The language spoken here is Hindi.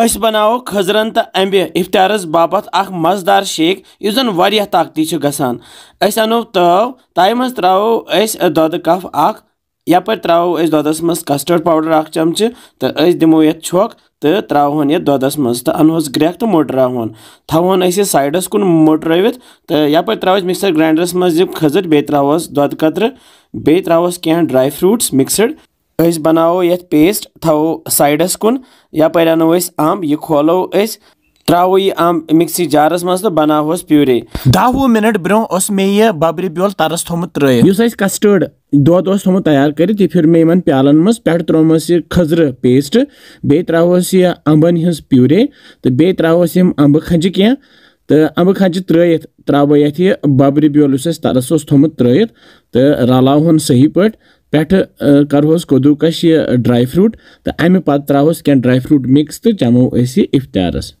अस बनाओ खजरन तो अम्बि इफ्तारस बाप अ मजदार शेक इस जन वह ताकती गसान अनो तव तय मज त्रो दोद कफ अख त्रो दोदस मज कस्टर्ड पाउडर अख चमच तो दमो ये छोक तो त्रोन ये दोदस मज तो अनह ग्रेक तो मोटरावन थवन ये साइडस कुन मोटर तो यप त्रो मिक्सर ग्राइंडरस मज खजर बे त्रोस दोद कतरे बे त्रोस कह ड्राई फ्रूट्स मिक्सड अस बनावो ये पेस्ट थो साइडस कुन यप अनो अम्ब यह खोलो त्रो यह अम्ब मिक्स जारस मज तो बनावोस प्यूरे दह वह मिनट ब्रो मे यह बबरि ब्योल तरस थोमुत त्रिस कस्टर्ड दुद उस थोमुत तैयार कर फिर मे इन प्यालन मज पे त्रोमस यह खजर पेस्ट बे त्रोस यह अम्बन हज प्यूरे तो बे त्रोस यम अम्ब खंज कह तो अम्ब खंज त्रित त्रो ये बबरि बबर उस तरस उस थोमुत त्रित तो रलावन सही पे पेट करहस कदूकश ड्राई फ्रूट तो अमे पा त्रोस कह ड्राई फ्रूट मिक्स तो चमो इफ्तारस